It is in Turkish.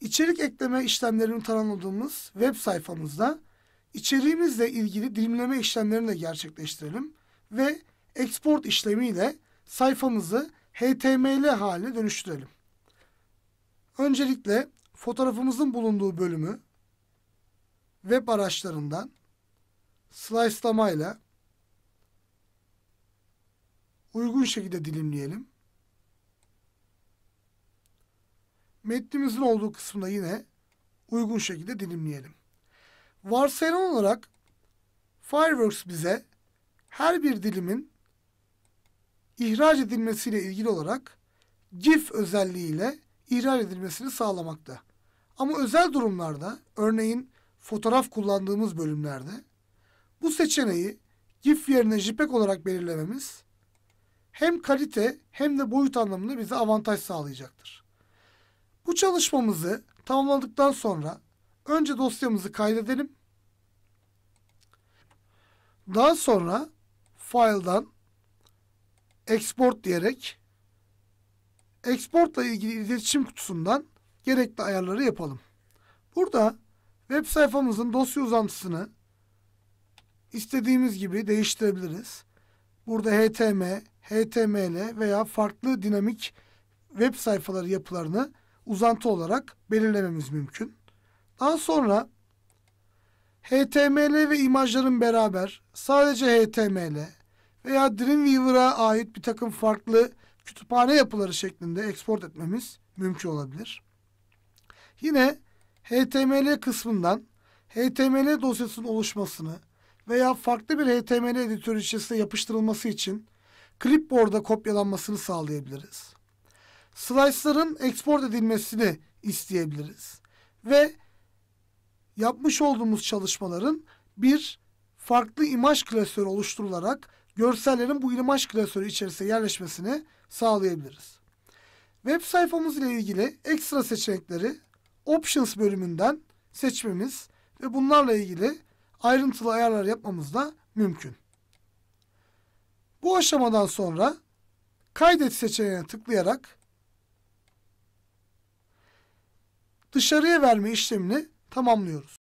İçerik ekleme işlemlerini tanımladığımız web sayfamızda içeriğimizle ilgili dilimleme işlemlerini de gerçekleştirelim ve export işlemiyle sayfamızı HTML haline dönüştürelim. Öncelikle fotoğrafımızın bulunduğu bölümü web araçlarından slice'lamayla uygun şekilde dilimleyelim. metnimizin olduğu kısımda yine uygun şekilde dilimleyelim. Varsayılan olarak Fireworks bize her bir dilimin ihraç edilmesiyle ilgili olarak GIF özelliğiyle ihraç edilmesini sağlamakta. Ama özel durumlarda örneğin fotoğraf kullandığımız bölümlerde bu seçeneği GIF yerine JPEG olarak belirlememiz hem kalite hem de boyut anlamında bize avantaj sağlayacaktır. Bu çalışmamızı tamamladıktan sonra önce dosyamızı kaydedelim. Daha sonra file'dan export diyerek exportla ilgili iletişim kutusundan gerekli ayarları yapalım. Burada web sayfamızın dosya uzantısını istediğimiz gibi değiştirebiliriz. Burada HTML, HTML veya farklı dinamik web sayfaları yapılarını uzantı olarak belirlememiz mümkün. Daha sonra HTML ve imajların beraber sadece HTML veya Dreamweaver'a ait bir takım farklı kütüphane yapıları şeklinde export etmemiz mümkün olabilir. Yine HTML kısmından HTML dosyasının oluşmasını veya farklı bir HTML editörü içerisinde yapıştırılması için clipboard'a kopyalanmasını sağlayabiliriz slice'ların export edilmesini isteyebiliriz. Ve yapmış olduğumuz çalışmaların bir farklı imaj klasörü oluşturularak görsellerin bu imaj klasörü içerisine yerleşmesini sağlayabiliriz. Web sayfamız ile ilgili ekstra seçenekleri Options bölümünden seçmemiz ve bunlarla ilgili ayrıntılı ayarlar yapmamız da mümkün. Bu aşamadan sonra kaydet seçeneğine tıklayarak dışarıya verme işlemini tamamlıyoruz.